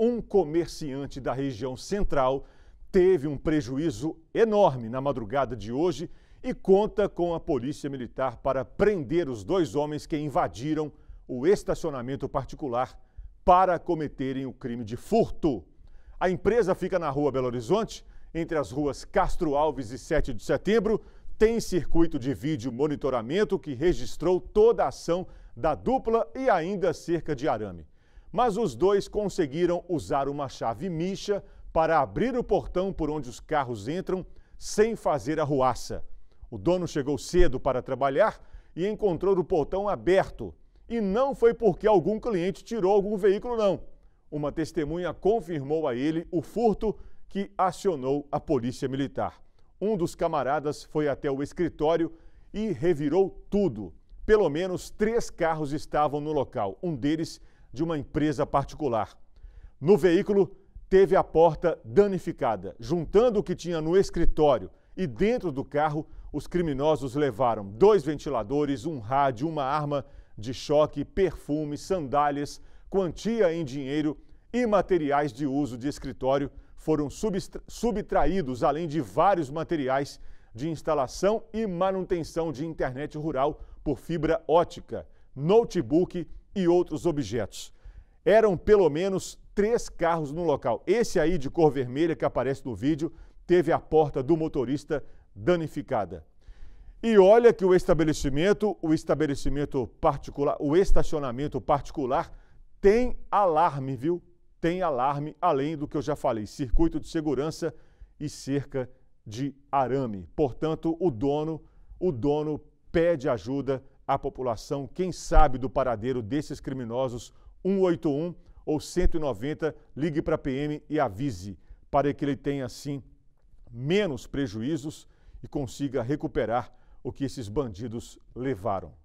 um comerciante da região central teve um prejuízo enorme na madrugada de hoje e conta com a Polícia Militar para prender os dois homens que invadiram o estacionamento particular para cometerem o crime de furto. A empresa fica na rua Belo Horizonte, entre as ruas Castro Alves e 7 de Setembro. Tem circuito de vídeo monitoramento que registrou toda a ação da dupla e ainda cerca de arame. Mas os dois conseguiram usar uma chave micha para abrir o portão por onde os carros entram sem fazer arruaça. O dono chegou cedo para trabalhar e encontrou o portão aberto. E não foi porque algum cliente tirou algum veículo, não. Uma testemunha confirmou a ele o furto que acionou a polícia militar. Um dos camaradas foi até o escritório e revirou tudo. Pelo menos três carros estavam no local. Um deles de uma empresa particular. No veículo, teve a porta danificada. Juntando o que tinha no escritório e dentro do carro, os criminosos levaram dois ventiladores, um rádio, uma arma de choque, perfume, sandálias, quantia em dinheiro e materiais de uso de escritório foram subtraídos, além de vários materiais de instalação e manutenção de internet rural por fibra ótica, notebook e outros objetos. Eram pelo menos três carros no local. Esse aí de cor vermelha que aparece no vídeo teve a porta do motorista danificada. E olha que o estabelecimento, o estabelecimento particular, o estacionamento particular tem alarme, viu? Tem alarme, além do que eu já falei, circuito de segurança e cerca de arame. Portanto, o dono, o dono pede ajuda à população, quem sabe do paradeiro desses criminosos, 181 ou 190, ligue para a PM e avise, para que ele tenha, assim, menos prejuízos e consiga recuperar o que esses bandidos levaram.